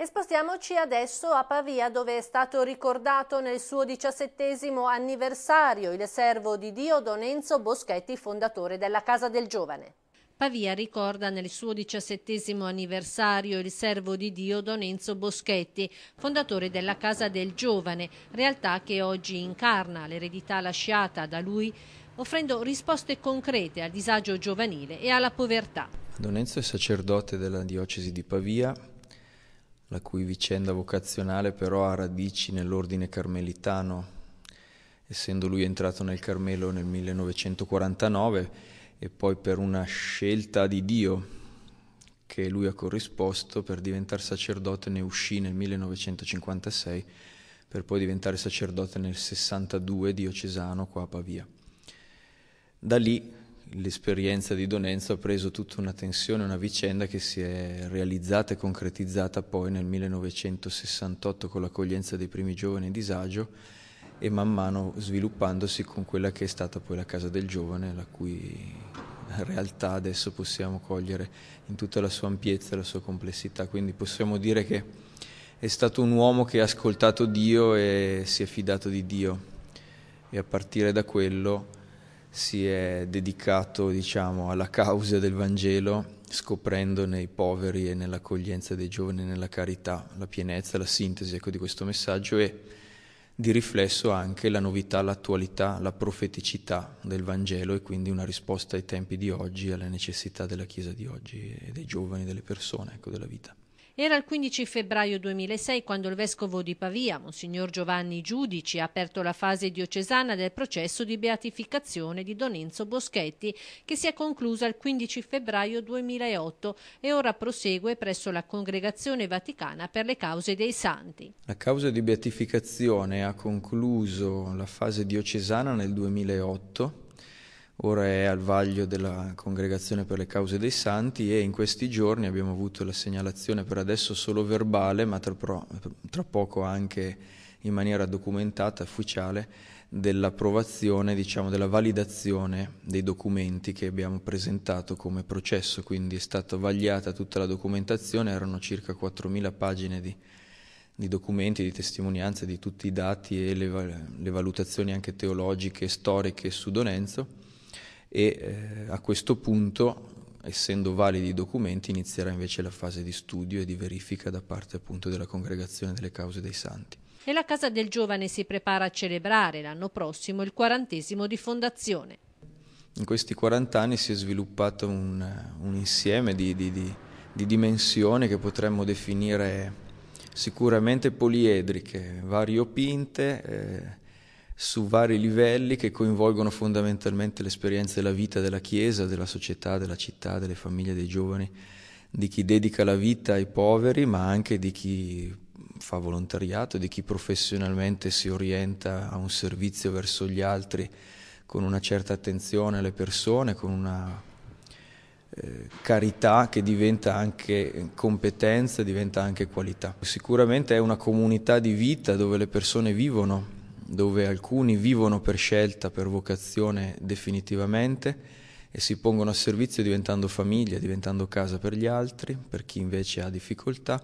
E spostiamoci adesso a Pavia dove è stato ricordato nel suo diciassettesimo anniversario il servo di Dio Don Enzo Boschetti, fondatore della Casa del Giovane. Pavia ricorda nel suo diciassettesimo anniversario il servo di Dio Don Enzo Boschetti, fondatore della Casa del Giovane, realtà che oggi incarna l'eredità lasciata da lui, offrendo risposte concrete al disagio giovanile e alla povertà. Don Enzo è sacerdote della diocesi di Pavia, la cui vicenda vocazionale però ha radici nell'ordine carmelitano, essendo lui entrato nel Carmelo nel 1949 e poi per una scelta di Dio che lui ha corrisposto per diventare sacerdote ne uscì nel 1956 per poi diventare sacerdote nel 62 diocesano qua a Pavia. Da lì l'esperienza di Donenza ha preso tutta una tensione, una vicenda che si è realizzata e concretizzata poi nel 1968 con l'accoglienza dei primi giovani in disagio e man mano sviluppandosi con quella che è stata poi la Casa del Giovane, la cui realtà adesso possiamo cogliere in tutta la sua ampiezza e la sua complessità. Quindi possiamo dire che è stato un uomo che ha ascoltato Dio e si è fidato di Dio e a partire da quello si è dedicato diciamo, alla causa del Vangelo scoprendo nei poveri e nell'accoglienza dei giovani, nella carità, la pienezza, la sintesi ecco, di questo messaggio e di riflesso anche la novità, l'attualità, la profeticità del Vangelo e quindi una risposta ai tempi di oggi, alle necessità della Chiesa di oggi e dei giovani, delle persone, ecco, della vita. Era il 15 febbraio 2006 quando il vescovo di Pavia, Monsignor Giovanni Giudici, ha aperto la fase diocesana del processo di beatificazione di Don Enzo Boschetti, che si è conclusa il 15 febbraio 2008 e ora prosegue presso la Congregazione Vaticana per le cause dei Santi. La causa di beatificazione ha concluso la fase diocesana nel 2008 ora è al vaglio della Congregazione per le cause dei santi e in questi giorni abbiamo avuto la segnalazione per adesso solo verbale, ma tra, pro, tra poco anche in maniera documentata, ufficiale, dell'approvazione, diciamo, della validazione dei documenti che abbiamo presentato come processo, quindi è stata vagliata tutta la documentazione, erano circa 4.000 pagine di, di documenti, di testimonianze, di tutti i dati e le, le valutazioni anche teologiche e storiche su Donenzo e eh, a questo punto, essendo validi i documenti, inizierà invece la fase di studio e di verifica da parte appunto della congregazione delle cause dei santi. E la Casa del Giovane si prepara a celebrare l'anno prossimo il quarantesimo di fondazione. In questi 40 anni si è sviluppato un, un insieme di, di, di, di dimensioni che potremmo definire sicuramente poliedriche, variopinte, eh, su vari livelli che coinvolgono fondamentalmente l'esperienza della vita della Chiesa, della società, della città, delle famiglie, dei giovani, di chi dedica la vita ai poveri, ma anche di chi fa volontariato, di chi professionalmente si orienta a un servizio verso gli altri con una certa attenzione alle persone, con una eh, carità che diventa anche competenza, diventa anche qualità. Sicuramente è una comunità di vita dove le persone vivono dove alcuni vivono per scelta, per vocazione definitivamente e si pongono a servizio diventando famiglia, diventando casa per gli altri, per chi invece ha difficoltà,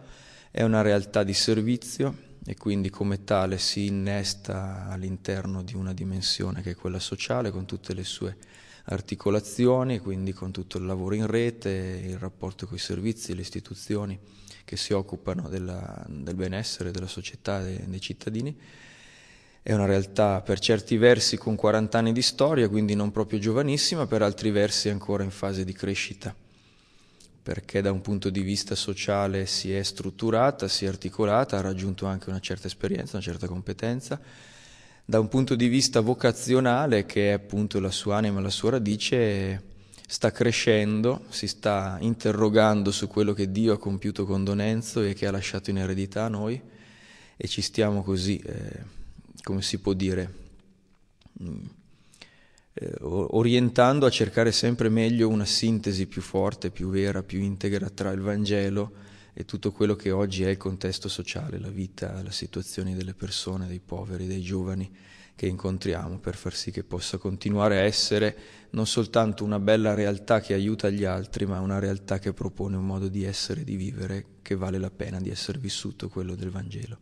è una realtà di servizio e quindi come tale si innesta all'interno di una dimensione che è quella sociale con tutte le sue articolazioni, quindi con tutto il lavoro in rete, il rapporto con i servizi, le istituzioni che si occupano della, del benessere della società e dei cittadini è una realtà per certi versi con 40 anni di storia, quindi non proprio giovanissima, per altri versi ancora in fase di crescita, perché da un punto di vista sociale si è strutturata, si è articolata, ha raggiunto anche una certa esperienza, una certa competenza, da un punto di vista vocazionale, che è appunto la sua anima, la sua radice, sta crescendo, si sta interrogando su quello che Dio ha compiuto con Donenzo e che ha lasciato in eredità a noi e ci stiamo così. Eh, come si può dire, mm, eh, orientando a cercare sempre meglio una sintesi più forte, più vera, più integra tra il Vangelo e tutto quello che oggi è il contesto sociale, la vita, la situazione delle persone, dei poveri, dei giovani che incontriamo per far sì che possa continuare a essere non soltanto una bella realtà che aiuta gli altri, ma una realtà che propone un modo di essere, e di vivere, che vale la pena di essere vissuto, quello del Vangelo.